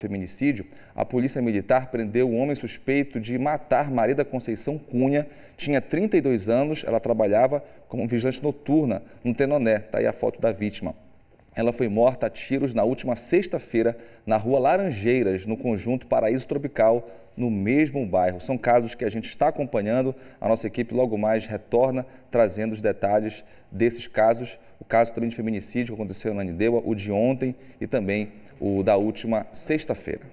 feminicídio, a polícia militar prendeu um homem suspeito de matar Maria da Conceição Cunha. Tinha 32 anos, ela trabalhava como vigilante noturna no Tenoné. Está aí a foto da vítima. Ela foi morta a tiros na última sexta-feira na rua Laranjeiras, no conjunto Paraíso Tropical, no mesmo bairro. São casos que a gente está acompanhando. A nossa equipe logo mais retorna trazendo os detalhes desses casos. O caso também de feminicídio que aconteceu na Nideua, o de ontem e também o da última sexta-feira.